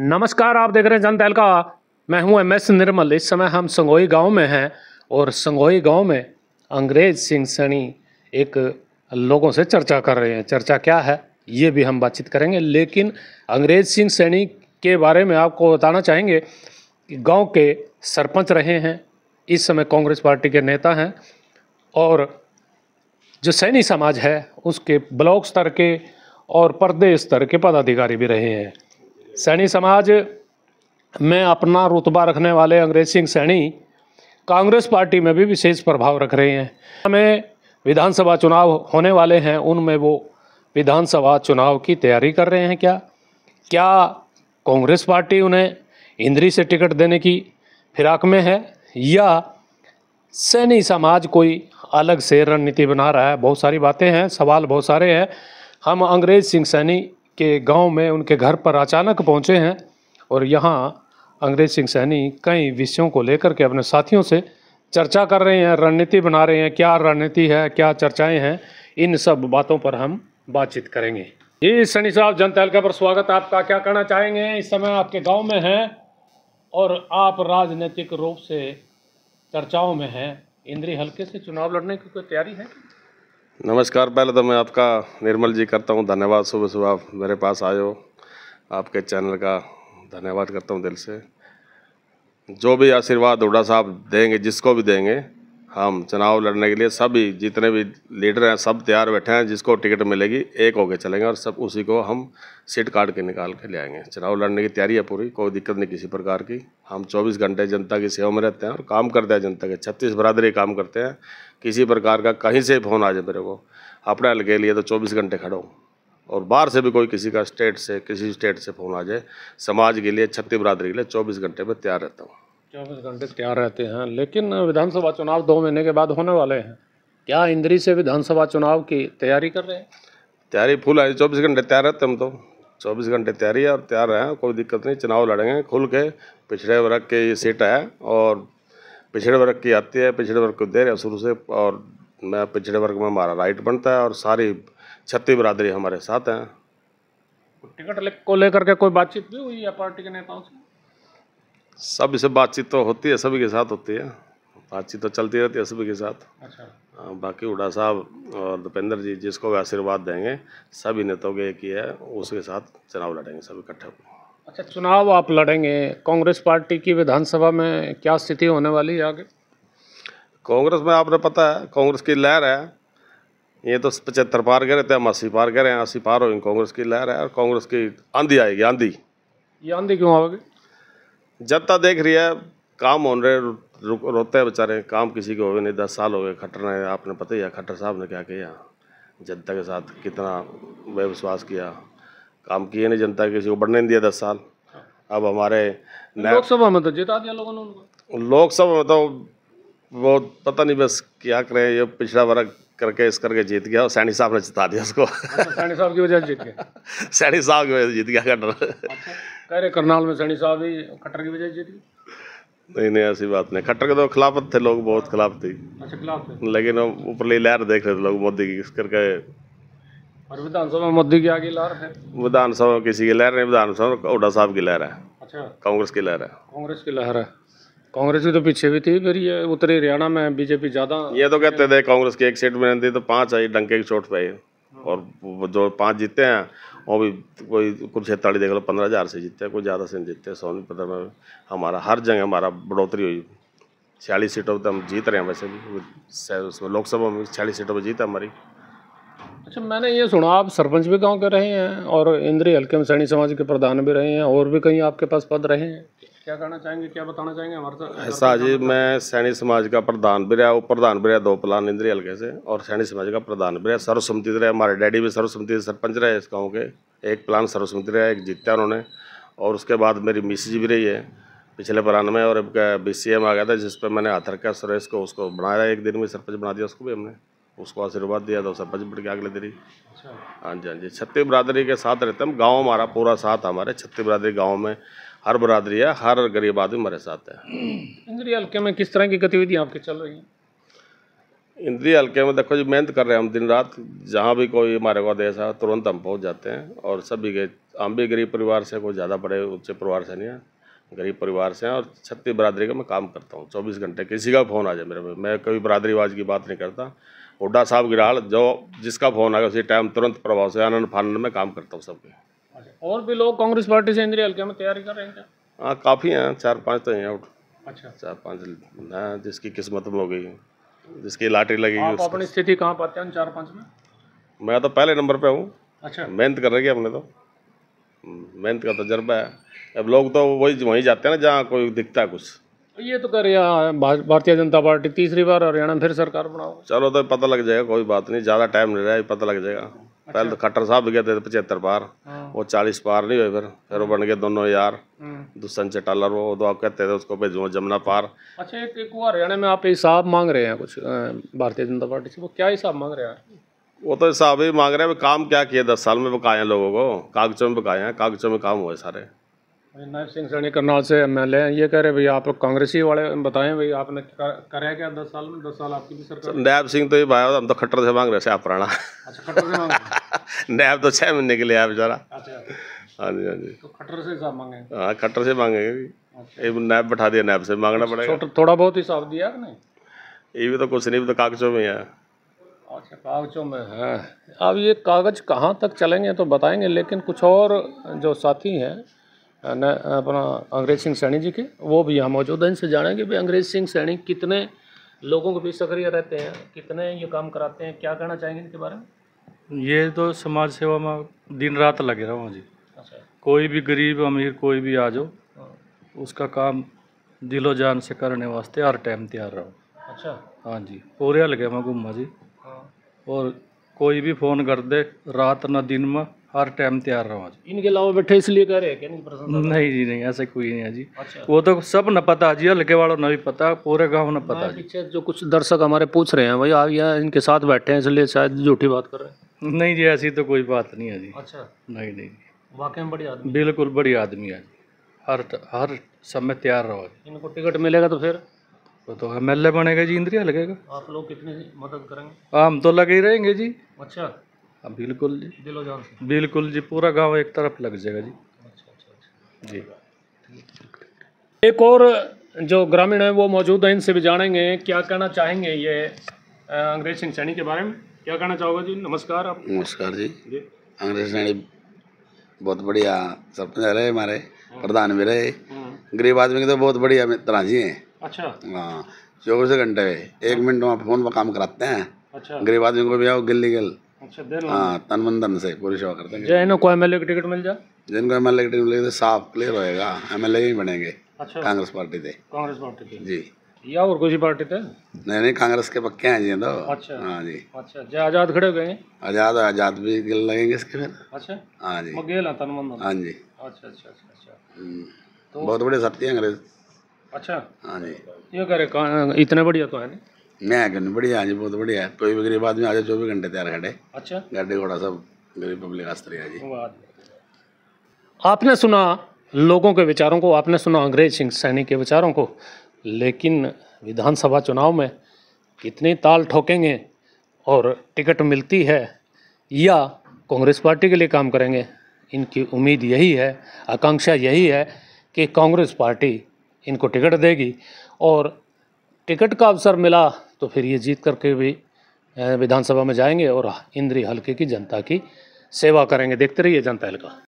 नमस्कार आप देख रहे हैं जनता का मैं हूं एम एस निर्मल इस समय हम संगोई गांव में हैं और संगोई गांव में अंग्रेज सिंह सैनी एक लोगों से चर्चा कर रहे हैं चर्चा क्या है ये भी हम बातचीत करेंगे लेकिन अंग्रेज सिंह सैनी के बारे में आपको बताना चाहेंगे कि गाँव के सरपंच रहे हैं इस समय कांग्रेस पार्टी के नेता हैं और जो सैनी समाज है उसके ब्लॉक स्तर के और प्रदेश स्तर के पदाधिकारी भी रहे हैं सैनी समाज में अपना रुतबा रखने वाले अंग्रेज सिंह सैनी कांग्रेस पार्टी में भी विशेष प्रभाव रख रहे हैं हमें विधानसभा चुनाव होने वाले हैं उनमें वो विधानसभा चुनाव की तैयारी कर रहे हैं क्या क्या कांग्रेस पार्टी उन्हें इंद्री से टिकट देने की फिराक में है या सैनी समाज कोई अलग से रणनीति बना रहा है बहुत सारी बातें हैं सवाल बहुत सारे हैं हम अंग्रेज सिंह सैनी के गांव में उनके घर पर अचानक पहुंचे हैं और यहाँ अंग्रेज सिंह सैनी कई विषयों को लेकर के अपने साथियों से चर्चा कर रहे हैं रणनीति बना रहे हैं क्या रणनीति है क्या चर्चाएं हैं इन सब बातों पर हम बातचीत करेंगे जी सनी साहब जनता हल्के पर स्वागत आपका क्या कहना चाहेंगे इस समय आपके गांव में हैं और आप राजनीतिक रूप से चर्चाओं में हैं इंद्री हल्के से चुनाव लड़ने की कोई तैयारी है नमस्कार पहले तो मैं आपका निर्मल जी करता हूँ धन्यवाद सुबह सुबह आप मेरे पास आए हो आपके चैनल का धन्यवाद करता हूँ दिल से जो भी आशीर्वाद हुडा साहब देंगे जिसको भी देंगे हम चुनाव लड़ने के लिए सभी जितने भी लीडर हैं सब तैयार बैठे हैं जिसको टिकट मिलेगी एक होके चलेंगे और सब उसी को हम सीट काट के निकाल के ले आएंगे चुनाव लड़ने की तैयारी है पूरी कोई दिक्कत नहीं किसी प्रकार की हम 24 घंटे जनता की सेवा में रहते हैं और काम करते हैं जनता के छत्तीस बरादरी काम करते हैं किसी प्रकार का कहीं से फ़ोन आ जाए मेरे को अपने हल के लिए तो चौबीस घंटे खड़ो हो और बाहर से भी कोई किसी का स्टेट से किसी स्टेट से फ़ोन आ जाए समाज के लिए छत्तीस बरादरी के लिए चौबीस घंटे में तैयार रहता हूँ चौबीस घंटे तैयार रहते हैं लेकिन विधानसभा चुनाव दो महीने के बाद होने वाले हैं क्या इंद्री से विधानसभा चुनाव की तैयारी कर रहे हैं तैयारी फुल आई चौबीस घंटे तैयार रहते हम तो चौबीस घंटे तैयारी है और तैयार हैं कोई दिक्कत नहीं चुनाव लड़ेंगे खुल के पिछड़े वर्ग के ये सीट है और पिछड़े वर्ग की आती है पिछड़े वर्ग को दे रहे शुरू से और मैं पिछड़े वर्ग में हमारा राइट बनता है और सारी छत्तीस बरादरी हमारे साथ हैं टिकट ले, को लेकर के कोई बातचीत भी हुई है पार्टी के नेताओं से सब इसे बातचीत तो होती है सभी के साथ होती है बातचीत तो चलती रहती है सभी के साथ अच्छा। हाँ, बाकी उड़ा साहब और दीपेंद्र जी जिसको भी आशीर्वाद देंगे सभी नेताओं के की है उसके साथ चुनाव लड़ेंगे सब इकट्ठे अच्छा चुनाव आप लड़ेंगे कांग्रेस पार्टी की विधानसभा में क्या स्थिति होने वाली है आगे कांग्रेस में आपने पता है कांग्रेस की लहर है ये तो पचहत्तर पार रहे थे हम अस्सी पार रहे हैं अस्सी पार हो कांग्रेस की लहर है और कांग्रेस की आंधी आएगी आंधी ये आंधी क्यों आओगी जनता देख रही है काम हो रहे रोते हैं बेचारे काम किसी के हो गए नहीं दस साल हो गए खट्टर ने आपने पता ही है खट्टर साहब ने क्या किया जनता के साथ कितना वे विश्वास किया काम किए नहीं जनता किसी को बढ़ने नहीं दिया दस साल अब हमारे लोकसभा में तो जिता दिया लोगों ने लोकसभा में तो वो पता नहीं बस क्या करें ये पिछड़ा वर्ग करके इस करके जीत गया और सैनी साहब ने जिता दिया उसको अच्छा, सैनी साहब की वजह से जीत गया सैनी साहब की वजह से जीत गया खट्टर अच्छा। कह करनाल में सैनी साहब ही खट्टर की वजह से जीती नहीं नहीं ऐसी बात नहीं खट्टर के तो खिलाफत थे लोग बहुत खिलाफ थी अच्छा खिलाफ थे लेकिन ऊपरली लहर देख रहे थे लोग मोदी की इस करके और विधानसभा मोदी की आगे लहर है विधानसभा किसी की लहर नहीं विधानसभा ओडा साहब की लहर है अच्छा कांग्रेस की लहर है कांग्रेस की लहर है कांग्रेस भी तो पीछे भी थी फिर ये उत्तरी हरियाणा में बीजेपी ज्यादा ये तो कहते थे कांग्रेस की एक सीट में थी तो पांच आई डंके की चोट पे आई और जो पाँच जीते हैं वो भी कोई कुछ छताड़ी देख लो पंद्रह हज़ार से जीते हैं कोई ज़्यादा से नहीं सोनी पद में हमारा हर जगह हमारा बढ़ोतरी हुई छियालीस सीटों पर हम जीत रहे हैं वैसे भी लोकसभा में छियालीस सीटों पर जीत है हमारी अच्छा मैंने ये सुना आप सरपंच भी गांव के रहे हैं और इंद्री हल्के में सैनी समाज के प्रधान भी रहे हैं और भी कहीं आपके पास पद रहे हैं क्या करना चाहेंगे क्या बताना चाहेंगे हमारे तो- तो ऐसा जी मैं सैनी समाज का प्रधान भी रहा उप प्रधान भी रहा दो प्लान इंद्री हल्के से और सैनी समाज का प्रधान भी रहा सर्वसम्मति रहे हमारे डैडी भी सर्वसम्मति सरपंच रहे इस गाँव के एक प्लान सर्वसम्मति रहा एक जीतता उन्होंने और उसके बाद मेरी मिसिज भी रही है पिछले प्लान में और अब बी सी एम आ गया था जिस पर मैंने आथर रखा सुरेश को उसको बनाया एक दिन में सरपंच बना दिया उसको भी हमने उसको आशीर्वाद दिया था सरपंच बढ़ गया अगले दिन ही अच्छा। हाँ जी हाँ जी छत्तीस बरादरी के साथ रहते हम गाँव हमारा पूरा साथ हमारे छत्तीस बरादरी गाँव में हर बरादरी है हर गरीब आदमी हमारे साथ है इंद्रिय हल्के में किस तरह की गतिविधियाँ आपकी चल रही हैं इंद्रिय हल्के में देखो जी मेहनत कर रहे हैं हम दिन रात जहाँ भी कोई हमारे को देश है तुरंत हम पहुँच जाते हैं और सभी के हम भी गरीब परिवार से कोई ज़्यादा बड़े उच्च परिवार से नहीं है गरीब परिवार से हैं और छत्तीस बरादरी का मैं काम करता हूँ चौबीस घंटे किसी का फ़ोन आ जाए मेरे पे मैं बरादरी बरदरीवाज की बात नहीं करता हुड्डा साहब गिराल जो जिसका फ़ोन आ गया उसी टाइम तुरंत प्रभाव से आनंद फानंद में काम करता हूँ सबके और भी लोग कांग्रेस पार्टी से इंद्रिय हल्के में तैयारी कर रहे हैं क्या हाँ काफ़ी हैं चार पाँच तो हैं आउट अच्छा चार पांच ना जिसकी किस्मत में हो गई है जिसकी लाटरी लगेगी आप अपनी स्थिति कहाँ पाते हैं चार पाँच में मैं तो पहले नंबर पे हूँ अच्छा मेहनत कर रही है हमने तो मेहनत का तजर्बा है अब लोग तो वही वहीं जाते हैं ना जहाँ कोई दिखता है कुछ ये तो कर भारतीय जनता पार्टी तीसरी बार हरियाणा फिर सरकार बनाओ चलो तो पता लग जाएगा कोई बात नहीं ज़्यादा टाइम नहीं रहा है पता लग जाएगा पहले तो खट्टर साहब गए थे पचहत्तर पार हाँ। वो चालीस पार नहीं हुए फिर फिर वो बन गए दोनों यार हाँ। दुष्यंत चटालर वो तो कहते थे उसको भेजो जमुना पार अच्छा एक एक वो हरियाणा में आप हिसाब मांग रहे हैं कुछ भारतीय जनता पार्टी से वो क्या हिसाब मांग रहे हैं वो तो हिसाब ही मांग रहे हैं काम क्या किया दस साल में बकाए हैं लोगों को कागजों में बकाए हैं कागजों में काम हुए सारे नायब सिंह सैनी करनाल से एम एल ए ये कह रहे भाई आप कांग्रेसी वाले बताएं भाई आपने कराया क्या दस साल में दस साल आपकी भी सरकार नायब सिंह तो ये भाई हम तो खट्टर से मांग रहे थे आप पुराना अच्छा खट्टर से मांग रहे नैब तो छह महीने के लिए आया बेचारा अच्छा। हाँ जी हाँ जी तो खट्टर से मांगे हाँ खट्टर से मांगेंगे ये अच्छा। नैब बैठा दिया नैब से मांगना अच्छा, पड़ेगा थोड़ा बहुत हिसाब दिया ये भी तो कुछ नहीं तो कागजों में है कागजों में है अब ये कागज कहाँ तक चलेंगे तो बताएंगे लेकिन कुछ और जो साथी हैं अपना अंग्रेज सिंह सैनी जी के वो भी यहाँ मौजूद हैं इनसे जानेंगे भी अंग्रेज सिंह सैनी कितने लोगों के बीच सक्रिय रहते हैं कितने ये काम कराते हैं क्या कहना चाहेंगे इनके बारे में ये तो समाज सेवा में दिन रात लगे रहो जी अच्छा। कोई भी गरीब अमीर कोई भी आ जाओ हाँ। उसका काम दिलो जान से करने वास्ते हर टाइम तैयार रहो अच्छा हाँ जी पूरे लगे मैं घूमा जी हाँ। और कोई भी फ़ोन कर दे रात ना दिन में हर टाइम तैयार रहा आज इनके अलावा बैठे इसलिए कह रहे हैं कि नहीं जी नहीं ऐसा कोई नहीं है जी अच्छा वो तो सब न पता जी हल्के वालों न भी पता पूरे गांव न पता पीछे जो कुछ दर्शक हमारे पूछ रहे हैं भाई आप यहाँ इनके साथ बैठे हैं इसलिए शायद झूठी बात कर रहे हैं नहीं जी ऐसी तो कोई बात नहीं है जी अच्छा नहीं नहीं वाकई बढ़िया बिल्कुल बड़ी आदमी है जी हर हर समय तैयार रहो इनको टिकट मिलेगा तो फिर वो तो एम एल ए बनेगा जी इंद्रिया लगेगा आप लोग कितनी मदद करेंगे हम तो लगे ही रहेंगे जी अच्छा बिल्कुल जी बिल्कुल जी पूरा गांव एक तरफ लग जाएगा जी अच्छा, अच्छा, अच्छा। जी एक और जो ग्रामीण है वो मौजूद है इनसे भी जानेंगे क्या कहना चाहेंगे ये अंग्रेज सिंह सैनी के बारे में क्या कहना चाहोगे जी नमस्कार आप नमस्कार जी, जी। अंग्रेज सैनी बहुत बढ़िया सरपंच रहे हमारे प्रधान भी रहे हाँ। गरीब आदमी के तो बहुत बढ़िया मित्र जी हैं अच्छा हाँ चौबीस घंटे एक मिनट वहाँ फ़ोन पर काम कराते हैं अच्छा गरीब आदमी को भी आओ गिल्ली गिल्ली अच्छा, हाँ, से करते हैं को एमएलए की टिकट मिल जाए एमएलए की टिकट मिलेगी तो साफ क्लियर होएगा एमएलए ही बनेंगे अच्छा कांग्रेस पार्टी कांग्रेस पार्टी जी या और कोई पार्टी थे नहीं नहीं कांग्रेस के पक्के हैं जी तो अच्छा हाँ जी अच्छा जय आजाद खड़े हो गए आजाद आजाद भी गिल लगेंगे इसके फिर अच्छा हाँ जी हाँ जी अच्छा अच्छा अच्छा, अच्छा। हम्म। तो बहुत बड़े साथी अंग्रेज अच्छा हाँ जी ये कह रहे इतने बढ़िया तो है नहीं मैं करनी बढ़िया जी बहुत बढ़िया कोई भी गरीब आदमी आज चौबीस घंटे तैयार खड़े अच्छा गाड़ी घोड़ा सब गरीब पब्लिक आस्त्री आज आपने सुना लोगों के विचारों को आपने सुना अंग्रेज सिंह सैनी के विचारों को लेकिन विधानसभा चुनाव में कितनी ताल ठोकेंगे और टिकट मिलती है या कांग्रेस पार्टी के लिए काम करेंगे इनकी उम्मीद यही है आकांक्षा यही है कि कांग्रेस पार्टी इनको टिकट देगी और टिकट का अवसर मिला तो फिर ये जीत करके भी विधानसभा में जाएंगे और इंद्री हल्के की जनता की सेवा करेंगे देखते रहिए जनता हल्का